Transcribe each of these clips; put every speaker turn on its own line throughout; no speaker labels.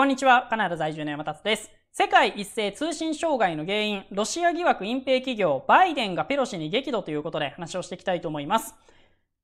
こんにちは、カナダ在住の山達です。世界一斉通信障害の原因、ロシア疑惑隠蔽企業、バイデンがペロシに激怒ということで話をしていきたいと思います。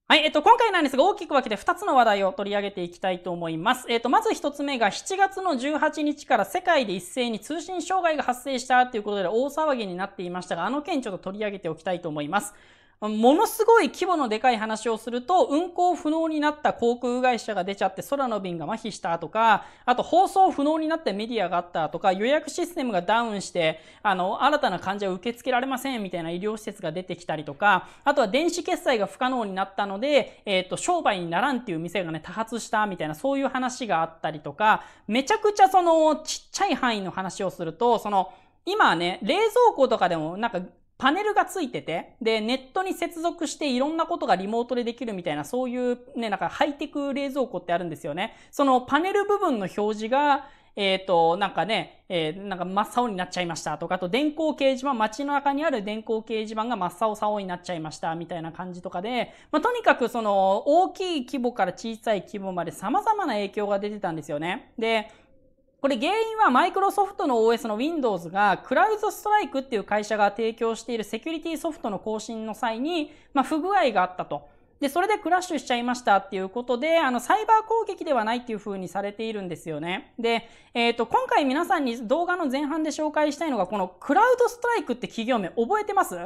はい、えっと、今回なんですが、大きく分けて2つの話題を取り上げていきたいと思います。えっと、まず1つ目が、7月の18日から世界で一斉に通信障害が発生したということで大騒ぎになっていましたが、あの件ちょっと取り上げておきたいと思います。ものすごい規模のでかい話をすると、運航不能になった航空会社が出ちゃって空の便が麻痺したとか、あと放送不能になったメディアがあったとか、予約システムがダウンして、あの、新たな患者を受け付けられませんみたいな医療施設が出てきたりとか、あとは電子決済が不可能になったので、えっ、ー、と、商売にならんっていう店がね、多発したみたいな、そういう話があったりとか、めちゃくちゃその、ちっちゃい範囲の話をすると、その、今はね、冷蔵庫とかでもなんかパネルがついてて、で、ネットに接続していろんなことがリモートでできるみたいな、そういうね、なんかハイテク冷蔵庫ってあるんですよね。そのパネル部分の表示が、えっ、ー、と、なんかね、えー、なんか真っ青になっちゃいましたとか、あと電光掲示板、街の中にある電光掲示板が真っ青青になっちゃいましたみたいな感じとかで、まあ、とにかくその大きい規模から小さい規模まで様々な影響が出てたんですよね。で、これ原因はマイクロソフトの OS の Windows がクラウドストライクっていう会社が提供しているセキュリティソフトの更新の際に、まあ、不具合があったと。で、それでクラッシュしちゃいましたっていうことで、あの、サイバー攻撃ではないっていう風にされているんですよね。で、えっ、ー、と、今回皆さんに動画の前半で紹介したいのが、このクラウドストライクって企業名覚えてます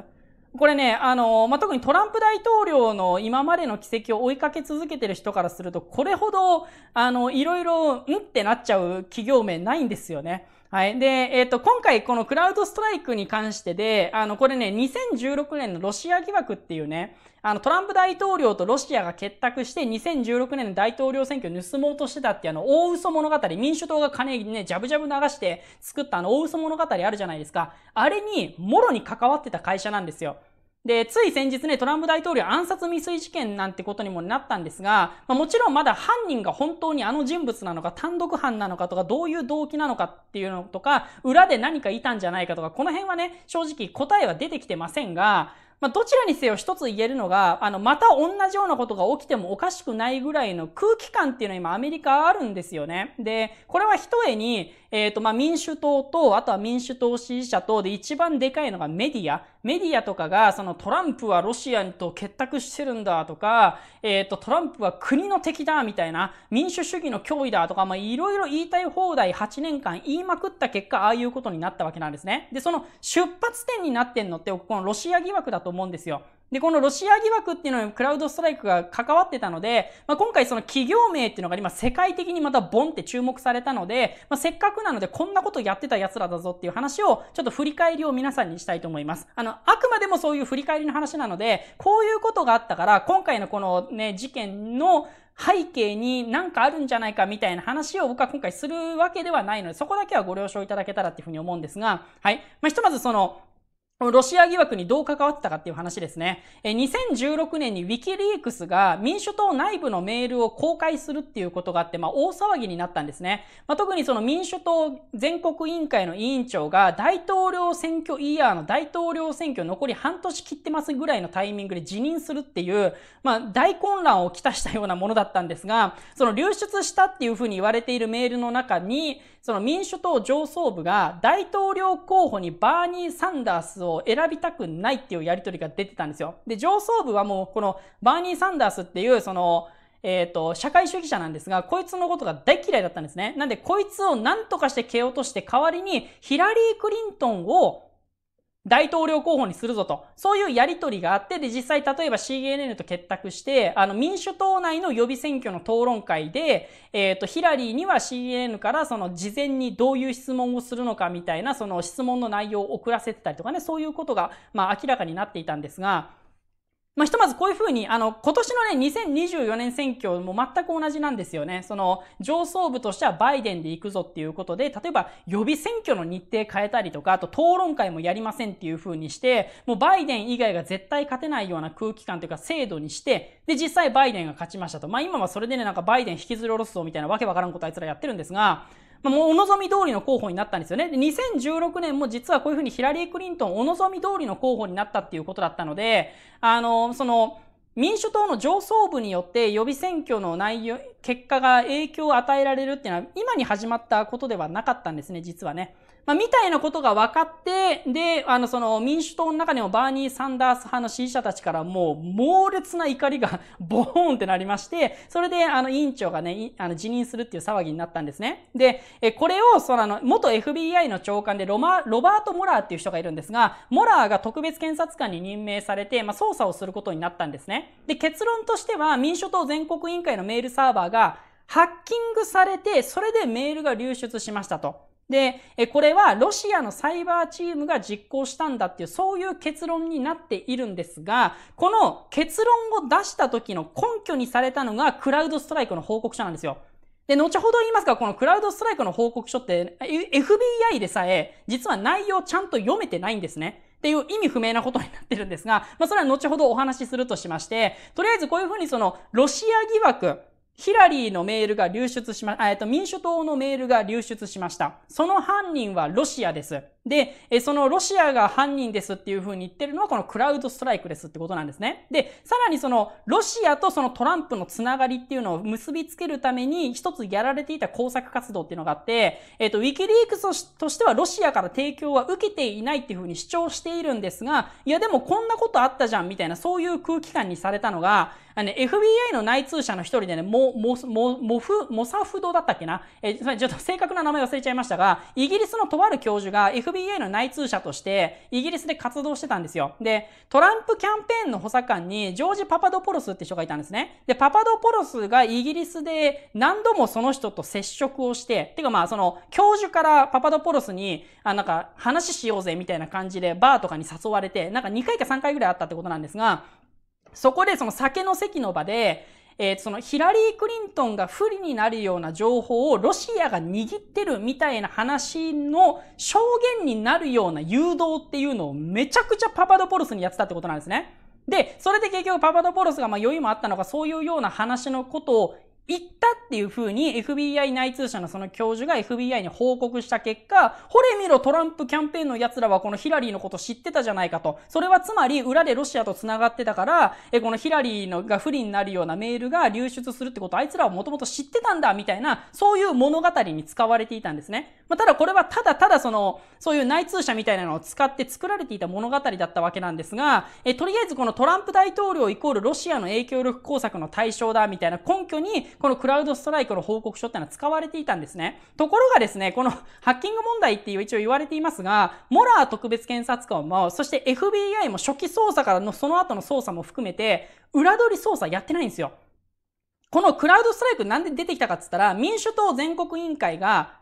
これね、あの、まあ、特にトランプ大統領の今までの軌跡を追いかけ続けてる人からすると、これほど、あの、いろいろ、んってなっちゃう企業名ないんですよね。はい。で、えっ、ー、と、今回このクラウドストライクに関してで、あの、これね、2016年のロシア疑惑っていうね、あの、トランプ大統領とロシアが結託して2016年の大統領選挙を盗もうとしてたってあの、大嘘物語、民主党が金にね、ジャブジャブ流して作ったあの、大嘘物語あるじゃないですか。あれに、もろに関わってた会社なんですよ。で、つい先日ね、トランプ大統領暗殺未遂事件なんてことにもなったんですが、まあ、もちろんまだ犯人が本当にあの人物なのか、単独犯なのかとか、どういう動機なのかっていうのとか、裏で何かいたんじゃないかとか、この辺はね、正直答えは出てきてませんが、まあ、どちらにせよ一つ言えるのが、あの、また同じようなことが起きてもおかしくないぐらいの空気感っていうのは今アメリカあるんですよね。で、これは一重に、えっ、ー、と、まあ、民主党と、あとは民主党支持者と、で、一番でかいのがメディア。メディアとかが、そのトランプはロシアと結託してるんだとか、えっ、ー、と、トランプは国の敵だみたいな、民主主義の脅威だとか、まいろいろ言いたい放題8年間言いまくった結果、ああいうことになったわけなんですね。で、その出発点になってんのって、このロシア疑惑だとと思うんですよ。で、このロシア疑惑っていうのにクラウドストライクが関わってたので、まあ、今回その企業名っていうのが今世界的にまたボンって注目されたので、まあ、せっかくなのでこんなことやってた奴らだぞっていう話をちょっと振り返りを皆さんにしたいと思います。あの、あくまでもそういう振り返りの話なので、こういうことがあったから、今回のこのね、事件の背景に何かあるんじゃないかみたいな話を僕は今回するわけではないので、そこだけはご了承いただけたらっていうふうに思うんですが、はい。まあ、ひとまずその、ロシア疑惑にどう関わってたかっていう話ですね。2016年にウィキリークスが民主党内部のメールを公開するっていうことがあって、まあ大騒ぎになったんですね。まあ特にその民主党全国委員会の委員長が大統領選挙イヤーの大統領選挙残り半年切ってますぐらいのタイミングで辞任するっていう、まあ大混乱をきたしたようなものだったんですが、その流出したっていうふうに言われているメールの中に、その民主党上層部が大統領候補にバーニー・サンダースをを選びたくないっていうやり取りが出てたんですよ。で、上層部はもうこのバーニー・サンダースっていうその、えっ、ー、と、社会主義者なんですが、こいつのことが大嫌いだったんですね。なんで、こいつを何とかして蹴落として代わりに、ヒラリー・クリントンを大統領候補にするぞと。そういうやりとりがあって、で、実際例えば CNN と結託して、あの、民主党内の予備選挙の討論会で、えっ、ー、と、ヒラリーには CNN からその事前にどういう質問をするのかみたいな、その質問の内容を遅らせてたりとかね、そういうことが、まあ、明らかになっていたんですが、まあ、ひとまずこういうふうに、あの、今年のね、2024年選挙も全く同じなんですよね。その、上層部としてはバイデンで行くぞっていうことで、例えば予備選挙の日程変えたりとか、あと討論会もやりませんっていうふうにして、もうバイデン以外が絶対勝てないような空気感というか制度にして、で、実際バイデンが勝ちましたと。まあ、今はそれでね、なんかバイデン引きずり下ろすぞみたいなわけわからんことあいつらやってるんですが、まあ、もうお望み通りの候補になったんですよね。で、2016年も実はこういうふうにヒラリー・クリントンお望み通りの候補になったっていうことだったので、あの、その、民主党の上層部によって予備選挙の内容、結果が影響を与えられるっていうのは今に始まったことではなかったんですね、実はね。まあ、みたいなことが分かって、で、あの、その民主党の中にもバーニー・サンダース派の支持者たちからもう猛烈な怒りが ボーンってなりまして、それで、あの、委員長がね、あの辞任するっていう騒ぎになったんですね。で、えこれを、その、あの、元 FBI の長官でロマ、ロバート・モラーっていう人がいるんですが、モラーが特別検察官に任命されて、まあ、捜査をすることになったんですね。で、結論としては、民主党全国委員会のメールサーバーが、ハッキングされて、それでメールが流出しましたと。で、これはロシアのサイバーチームが実行したんだっていう、そういう結論になっているんですが、この結論を出した時の根拠にされたのがクラウドストライクの報告書なんですよ。で、後ほど言いますが、このクラウドストライクの報告書って、FBI でさえ、実は内容ちゃんと読めてないんですね。っていう意味不明なことになってるんですが、まあそれは後ほどお話しするとしまして、とりあえずこういうふうにそのロシア疑惑、ヒラリーのメールが流出しま、えっと、民主党のメールが流出しました。その犯人はロシアです。で、えそのロシアが犯人ですっていうふうに言ってるのはこのクラウドストライクですってことなんですね。で、さらにそのロシアとそのトランプのつながりっていうのを結びつけるために一つやられていた工作活動っていうのがあって、えっ、と、ウィキリークスとしてはロシアから提供は受けていないっていうふうに主張しているんですが、いやでもこんなことあったじゃんみたいなそういう空気感にされたのが、あの、FBI の内通者の一人でね、モ、モ、モ、モフ、モサフドだったっけなえちょっと正確な名前忘れちゃいましたが、イギリスのとある教授が FBI FBA の内通者としてイギリスで活動してたんですよ。で、トランプキャンペーンの補佐官にジョージ・パパドポロスって人がいたんですね。で、パパドポロスがイギリスで何度もその人と接触をして、てかまあその教授からパパドポロスに、あ、なんか話しようぜみたいな感じでバーとかに誘われて、なんか2回か3回ぐらいあったってことなんですが、そこでその酒の席の場で、えー、そのヒラリー・クリントンが不利になるような情報をロシアが握ってるみたいな話の証言になるような誘導っていうのをめちゃくちゃパパドポロスにやってたってことなんですね。で、それで結局パパドポロスがまあ余裕もあったのか、そういうような話のことを行ったっていうふうに FBI 内通者のその教授が FBI に報告した結果、ほれ見ろトランプキャンペーンの奴らはこのヒラリーのこと知ってたじゃないかと。それはつまり裏でロシアと繋がってたから、え、このヒラリーのが不利になるようなメールが流出するってことあいつらはもともと知ってたんだみたいな、そういう物語に使われていたんですね。まあ、ただこれはただただその、そういう内通者みたいなのを使って作られていた物語だったわけなんですが、え、とりあえずこのトランプ大統領イコールロシアの影響力工作の対象だみたいな根拠にこのクラウドストライクの報告書っていうのは使われていたんですね。ところがですね、この ハッキング問題っていう一応言われていますが、モラー特別検察官も、そして FBI も初期捜査からのその後の捜査も含めて、裏取り捜査やってないんですよ。このクラウドストライクなんで出てきたかって言ったら、民主党全国委員会が、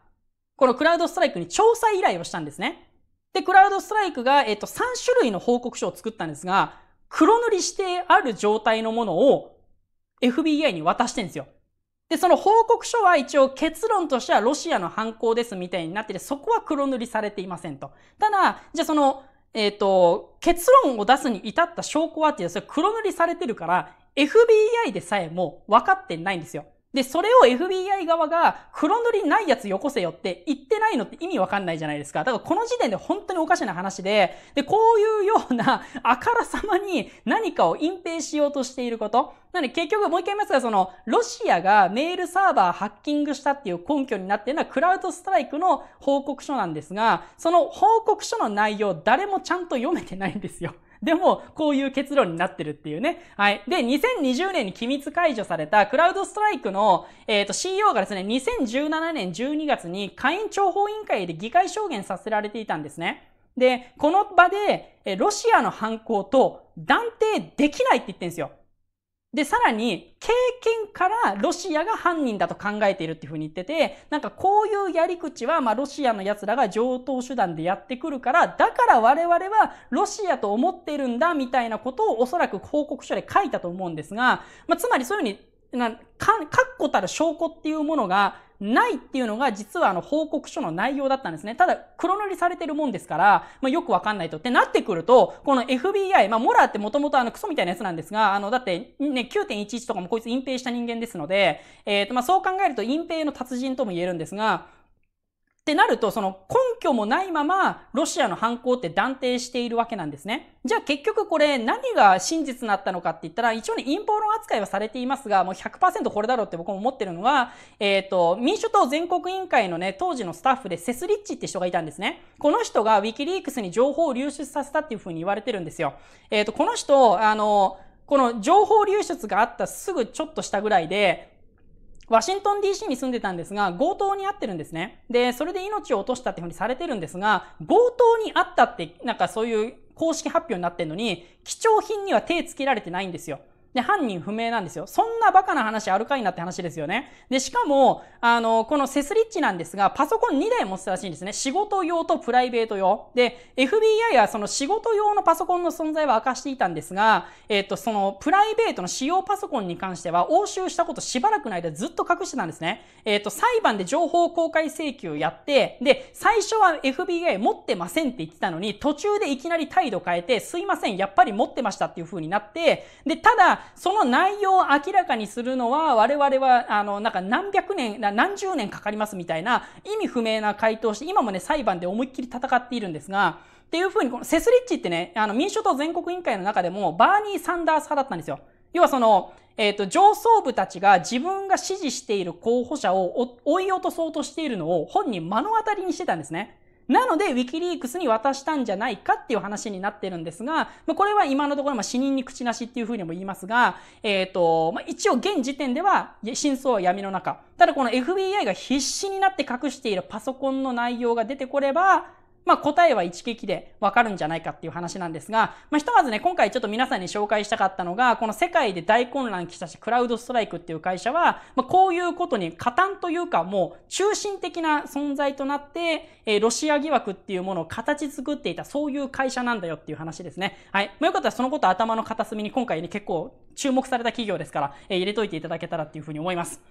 このクラウドストライクに調査依頼をしたんですね。で、クラウドストライクが、えっと、3種類の報告書を作ったんですが、黒塗りしてある状態のものを FBI に渡してんですよ。で、その報告書は一応結論としてはロシアの犯行ですみたいになってて、そこは黒塗りされていませんと。ただ、じゃあその、えっ、ー、と、結論を出すに至った証拠はっていう、それ黒塗りされてるから、FBI でさえも分かってないんですよ。で、それを FBI 側が黒塗りないやつよこせよって言ってないのって意味わかんないじゃないですか。だからこの時点で本当におかしな話で、で、こういうようなあからさまに何かを隠蔽しようとしていること。なので結局もう一回言いますが、その、ロシアがメールサーバーハッキングしたっていう根拠になっているのはクラウドストライクの報告書なんですが、その報告書の内容誰もちゃんと読めてないんですよ。でも、こういう結論になってるっていうね。はい。で、2020年に機密解除されたクラウドストライクの、えっ、ー、と、CEO がですね、2017年12月に下院情報委員会で議会証言させられていたんですね。で、この場で、ロシアの犯行と断定できないって言ってるんですよ。で、さらに、経験からロシアが犯人だと考えているっていうふうに言ってて、なんかこういうやり口は、まあロシアの奴らが上等手段でやってくるから、だから我々はロシアと思ってるんだみたいなことをおそらく報告書で書いたと思うんですが、まあつまりそういうふうにな、か、確固たる証拠っていうものがないっていうのが実はあの報告書の内容だったんですね。ただ、黒塗りされてるもんですから、まあ、よくわかんないとってなってくると、この FBI、まあ、モラーってもともとあのクソみたいなやつなんですが、あの、だってね、9.11とかもこいつ隠蔽した人間ですので、えっ、ー、と、まあ、そう考えると隠蔽の達人とも言えるんですが、ってなると、その根拠もないまま、ロシアの犯行って断定しているわけなんですね。じゃあ結局これ何が真実になったのかって言ったら、一応ね、陰謀論扱いはされていますが、もう100%これだろうって僕も思ってるのは、えっ、ー、と、民主党全国委員会のね、当時のスタッフでセスリッチって人がいたんですね。この人がウィキリークスに情報を流出させたっていうふうに言われてるんですよ。えっ、ー、と、この人、あの、この情報流出があったすぐちょっとしたぐらいで、ワシントン DC に住んでたんですが、強盗に遭ってるんですね。で、それで命を落としたってふうにされてるんですが、強盗に遭ったって、なんかそういう公式発表になってるのに、貴重品には手つけられてないんですよ。で、犯人不明なんですよ。そんなバカな話あるかいなって話ですよね。で、しかも、あの、このセスリッチなんですが、パソコン2台持ってたらしいんですね。仕事用とプライベート用。で、FBI はその仕事用のパソコンの存在は明かしていたんですが、えっと、そのプライベートの使用パソコンに関しては、押収したことしばらくの間ずっと隠してたんですね。えっと、裁判で情報公開請求やって、で、最初は FBI 持ってませんって言ってたのに、途中でいきなり態度変えて、すいません、やっぱり持ってましたっていう風になって、で、ただ、その内容を明らかにするのは、我々は、あの、なんか何百年、何十年かかりますみたいな、意味不明な回答をして、今もね、裁判で思いっきり戦っているんですが、っていうふうに、このセスリッチってね、あの、民主党全国委員会の中でも、バーニー・サンダース派だったんですよ。要はその、えっ、ー、と、上層部たちが自分が支持している候補者を追い落とそうとしているのを本人目の当たりにしてたんですね。なので、ウィキリークスに渡したんじゃないかっていう話になってるんですが、まあ、これは今のところ、まあ、死人に口なしっていうふうにも言いますが、えっ、ー、と、まあ、一応現時点では、真相は闇の中。ただこの FBI が必死になって隠しているパソコンの内容が出てこれば、まあ、答えは一撃でわかるんじゃないかっていう話なんですが、まあ、ひとまずね、今回ちょっと皆さんに紹介したかったのが、この世界で大混乱来たし、クラウドストライクっていう会社は、まあ、こういうことに加担というか、もう中心的な存在となって、えー、ロシア疑惑っていうものを形作っていた、そういう会社なんだよっていう話ですね。はい。まあ、よかったらそのこと頭の片隅に今回ね、結構注目された企業ですから、えー、入れといていただけたらっていうふうに思います。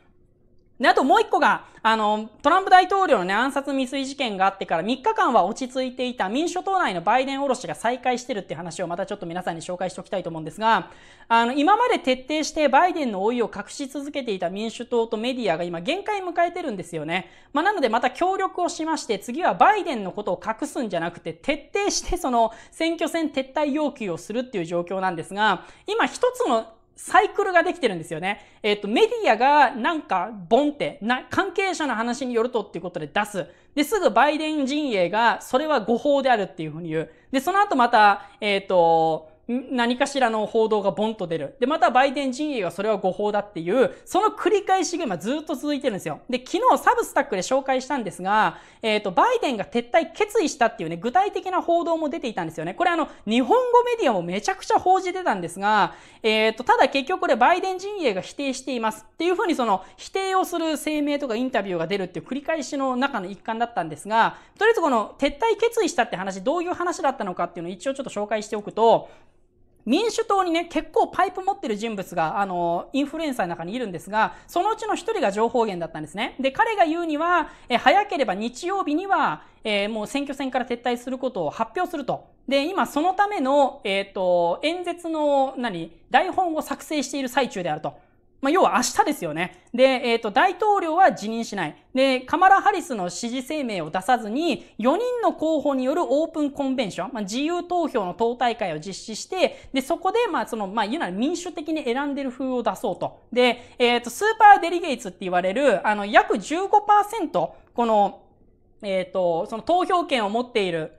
で、あともう一個が、あの、トランプ大統領のね、暗殺未遂事件があってから3日間は落ち着いていた民主党内のバイデン卸が再開してるって話をまたちょっと皆さんに紹介しておきたいと思うんですが、あの、今まで徹底してバイデンの老いを隠し続けていた民主党とメディアが今限界迎えてるんですよね。まあ、なのでまた協力をしまして、次はバイデンのことを隠すんじゃなくて、徹底してその選挙戦撤退要求をするっていう状況なんですが、今一つのサイクルができてるんですよね。えっ、ー、と、メディアがなんか、ボンって、な、関係者の話によるとっていうことで出す。で、すぐバイデン陣営が、それは誤報であるっていうふうに言う。で、その後また、えっ、ー、と、何かしらの報道がボンと出る。で、またバイデン陣営がそれは誤報だっていう、その繰り返しが今ずっと続いてるんですよ。で、昨日サブスタックで紹介したんですが、えっ、ー、と、バイデンが撤退決意したっていうね、具体的な報道も出ていたんですよね。これあの、日本語メディアもめちゃくちゃ報じてたんですが、えっ、ー、と、ただ結局これバイデン陣営が否定していますっていうふうにその、否定をする声明とかインタビューが出るっていう繰り返しの中の一環だったんですが、とりあえずこの撤退決意したって話、どういう話だったのかっていうのを一応ちょっと紹介しておくと、民主党にね、結構パイプ持ってる人物が、あの、インフルエンサーの中にいるんですが、そのうちの一人が情報源だったんですね。で、彼が言うには、え早ければ日曜日には、えー、もう選挙戦から撤退することを発表すると。で、今そのための、えっ、ー、と、演説の、何、台本を作成している最中であると。まあ、要は明日ですよね。で、えっ、ー、と、大統領は辞任しない。で、カマラ・ハリスの支持声明を出さずに、4人の候補によるオープンコンベンション、まあ、自由投票の党大会を実施して、で、そこで、まあ、その、まあ、言うなら民主的に選んでる風を出そうと。で、えっ、ー、と、スーパーデリゲイツって言われる、あの、約15%、この、えっ、ー、と、その投票権を持っている、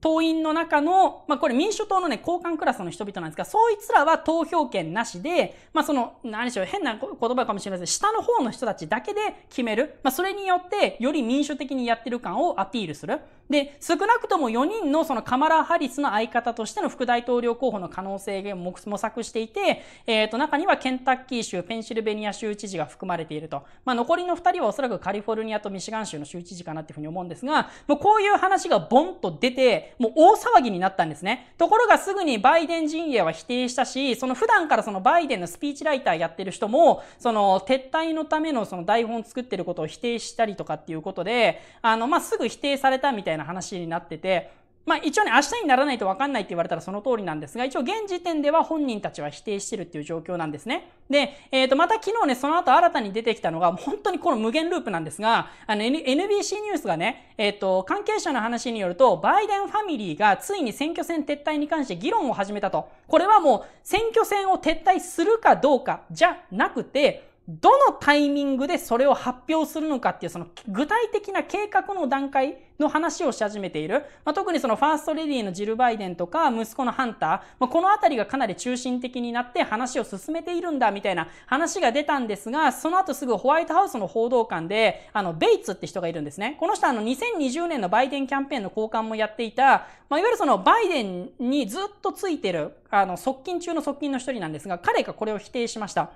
党員の中の、まあ、これ民主党のね、高官クラスの人々なんですが、そいつらは投票権なしで、まあ、その、何でしょう、変な言葉かもしれません。下の方の人たちだけで決める。まあ、それによって、より民主的にやってる感をアピールする。で、少なくとも4人のそのカマラ・ハリスの相方としての副大統領候補の可能性を模索していて、えっ、ー、と、中にはケンタッキー州、ペンシルベニア州知事が含まれていると。まあ、残りの2人はおそらくカリフォルニアとミシガン州の州知事かなっていうふうに思うんですが、もうこういう話がボンと出て、もう大騒ぎになったんですね。ところがすぐにバイデン陣営は否定したし、その普段からそのバイデンのスピーチライターやってる人も、その撤退のためのその台本作ってることを否定したりとかっていうことで、あの、ますぐ否定されたみたいな話になってて、まあ一応ね、明日にならないと分かんないって言われたらその通りなんですが、一応現時点では本人たちは否定してるっていう状況なんですね。で、えっ、ー、と、また昨日ね、その後新たに出てきたのが、本当にこの無限ループなんですが、あの、N、NBC ニュースがね、えっ、ー、と、関係者の話によると、バイデンファミリーがついに選挙戦撤退に関して議論を始めたと。これはもう、選挙戦を撤退するかどうかじゃなくて、どのタイミングでそれを発表するのかっていうその具体的な計画の段階の話をし始めている。まあ、特にそのファーストレディーのジル・バイデンとか息子のハンター、まあ、このあたりがかなり中心的になって話を進めているんだみたいな話が出たんですが、その後すぐホワイトハウスの報道官で、あの、ベイツって人がいるんですね。この人はあの2020年のバイデンキャンペーンの交換もやっていた、まあ、いわゆるそのバイデンにずっとついてる、あの、側近中の側近の一人なんですが、彼がこれを否定しました。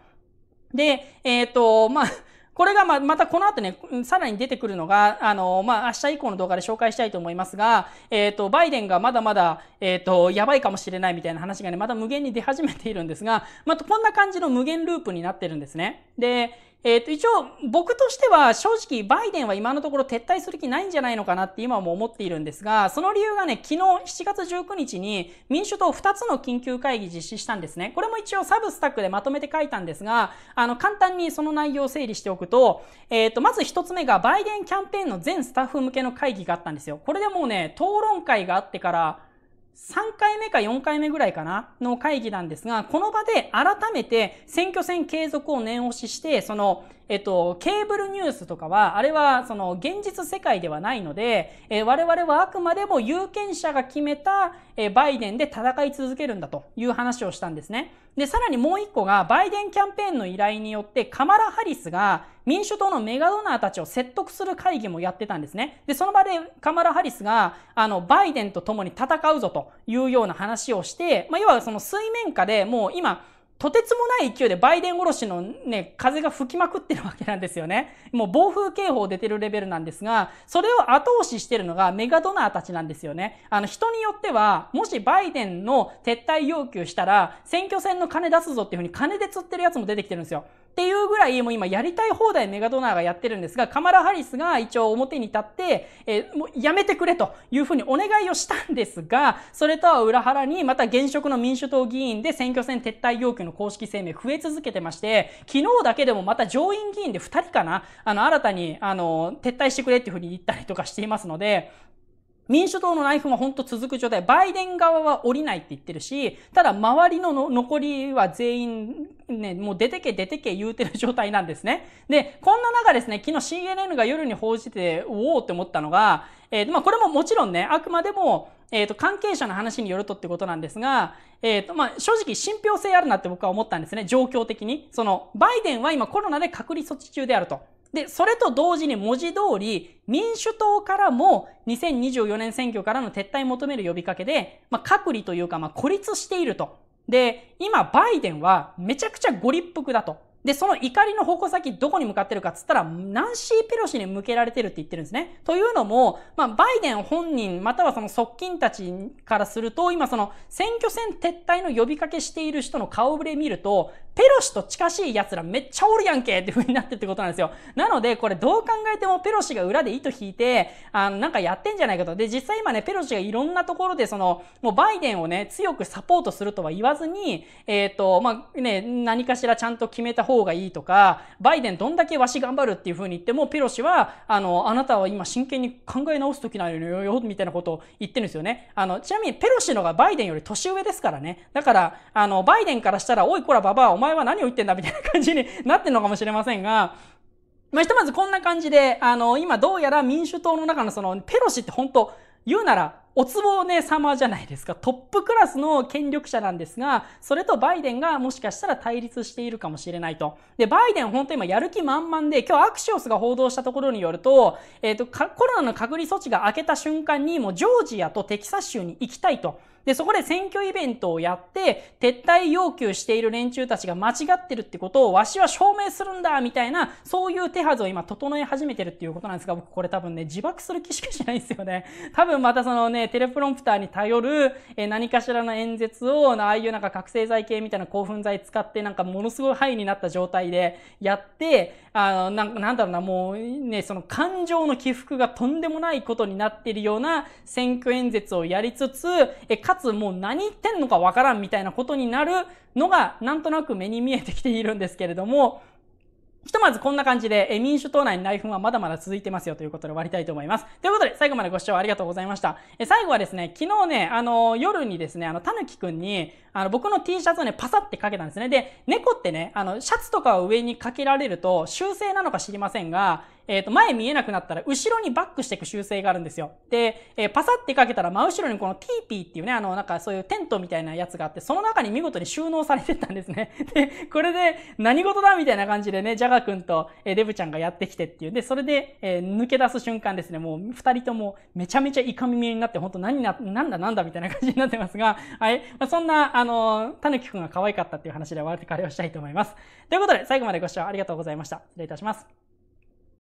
で、えっ、ー、と、まあ、これがま、またこの後ね、さらに出てくるのが、あの、まあ、明日以降の動画で紹介したいと思いますが、えっ、ー、と、バイデンがまだまだ、えっ、ー、と、やばいかもしれないみたいな話がね、また無限に出始めているんですが、また、あ、こんな感じの無限ループになってるんですね。で、えっ、ー、と、一応、僕としては正直、バイデンは今のところ撤退する気ないんじゃないのかなって今も思っているんですが、その理由がね、昨日7月19日に民主党2つの緊急会議実施したんですね。これも一応サブスタックでまとめて書いたんですが、あの、簡単にその内容を整理しておくと、えっ、ー、と、まず1つ目がバイデンキャンペーンの全スタッフ向けの会議があったんですよ。これでもうね、討論会があってから、3回目か4回目ぐらいかなの会議なんですが、この場で改めて選挙戦継続を念押しして、そのえっと、ケーブルニュースとかは、あれはその現実世界ではないので、えー、我々はあくまでも有権者が決めた、えー、バイデンで戦い続けるんだという話をしたんですね。で、さらにもう一個が、バイデンキャンペーンの依頼によって、カマラ・ハリスが民主党のメガドナーたちを説得する会議もやってたんですね。で、その場でカマラ・ハリスが、あの、バイデンと共に戦うぞというような話をして、まあ、要はその水面下でもう今、とてつもない勢いでバイデン殺しのね、風が吹きまくってるわけなんですよね。もう暴風警報出てるレベルなんですが、それを後押ししてるのがメガドナーたちなんですよね。あの、人によっては、もしバイデンの撤退要求したら、選挙戦の金出すぞっていうふうに金で釣ってるやつも出てきてるんですよ。っていうぐらい、もう今やりたい放題メガドナーがやってるんですが、カマラ・ハリスが一応表に立って、えー、もうやめてくれというふうにお願いをしたんですが、それとは裏腹に、また現職の民主党議員で選挙戦撤退要求の公式声明増え続けてまして、昨日だけでもまた上院議員で2人かな、あの、新たに、あの、撤退してくれっていうふうに言ったりとかしていますので、民主党の内紛は本当続く状態。バイデン側は降りないって言ってるし、ただ周りのの残りは全員、ね、もう出てけ出てけ言うてる状態なんですね。で、こんな中ですね、昨日 CNN が夜に報じて、おおって思ったのが、えー、まあこれももちろんね、あくまでも、えっ、ー、と、関係者の話によるとってことなんですが、えっ、ー、と、まあ、正直信憑性あるなって僕は思ったんですね、状況的に。その、バイデンは今コロナで隔離措置中であると。で、それと同時に文字通り、民主党からも2024年選挙からの撤退を求める呼びかけで、まあ、隔離というか、まあ、孤立していると。で、今、バイデンはめちゃくちゃご立腹だと。で、その怒りの矛先どこに向かってるかっつったら、ナンシー・ペロシに向けられてるって言ってるんですね。というのも、まあ、バイデン本人、またはその側近たちからすると、今その選挙戦撤退の呼びかけしている人の顔ぶれ見ると、ペロシと近しい奴らめっちゃおるやんけって風になってってことなんですよ。なので、これどう考えてもペロシが裏で糸引いて、あの、なんかやってんじゃないかと。で、実際今ね、ペロシがいろんなところで、その、もうバイデンをね、強くサポートするとは言わずに、えっ、ー、と、まあ、ね、何かしらちゃんと決めた方がいいとか、バイデンどんだけわし頑張るっていう風に言っても、ペロシは、あの、あなたは今真剣に考え直す時なのよ、みたいなことを言ってるんですよね。あの、ちなみにペロシのがバイデンより年上ですからね。だから、あの、バイデンからしたら、おいこらばばお前前は何を言ってんだみたいな感じになってるのかもしれませんが、まあ、ひとまずこんな感じで、あの、今どうやら民主党の中のその、ペロシって本当言うなら、おつぼね様じゃないですか。トップクラスの権力者なんですが、それとバイデンがもしかしたら対立しているかもしれないと。で、バイデン本当今やる気満々で、今日アクシオスが報道したところによると、えっ、ー、と、コロナの隔離措置が明けた瞬間にもうジョージアとテキサス州に行きたいと。で、そこで選挙イベントをやって、撤退要求している連中たちが間違ってるってことを、わしは証明するんだみたいな、そういう手はずを今整え始めてるっていうことなんですが、僕これ多分ね、自爆する気しかしないんですよね。多分またそのね、テレプロンプターに頼る、え何かしらの演説を、ああいうなんか覚醒剤系みたいな興奮剤使って、なんかものすごい範囲になった状態でやって、あの、なんだろうな、もうね、その感情の起伏がとんでもないことになっているような選挙演説をやりつつ、え、かつもう何言ってんのかわからんみたいなことになるのがなんとなく目に見えてきているんですけれども、ひとまずこんな感じで、え民主党内の内紛はまだまだ続いてますよということで終わりたいと思います。ということで、最後までご視聴ありがとうございました。え最後はですね、昨日ね、あの夜にですね、あの、たぬきくんに、あの、僕の T シャツをね、パサってかけたんですね。で、猫ってね、あの、シャツとかを上にかけられると、修正なのか知りませんが、えっ、ー、と、前見えなくなったら、後ろにバックしていく習性があるんですよ。で、えー、パサってかけたら、真後ろにこのティーピーっていうね、あの、なんかそういうテントみたいなやつがあって、その中に見事に収納されてたんですね。で、これで、何事だみたいな感じでね、ジャガ君と、えデブちゃんがやってきてっていう。で、それで、え抜け出す瞬間ですね、もう、二人とも、めちゃめちゃイカ耳になって、本当何な、なんだなんだみたいな感じになってますが、はい。まあ、そんな、あの、たぬきくんが可愛かったっていう話で終わりて彼をしたいと思います。ということで、最後までご視聴ありがとうございました。失礼いたします。